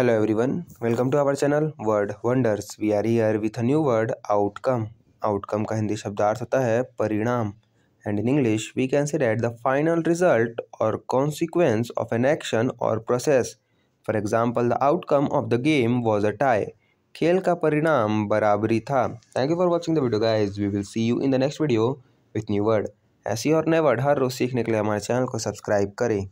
hello everyone welcome to our channel word wonders we are here with a new word outcome outcome का हिंदी शब्दार्थ होता है परिणाम and in English we can see that the final result और consequence of an action और process for example the outcome of the game was a tie खेल का परिणाम बराबरी था thank you for watching the video guys we will see you in the next video with new word ऐसी और नए word हर रोज सीखने के लिए हमारे चैनल को सब्सक्राइब करें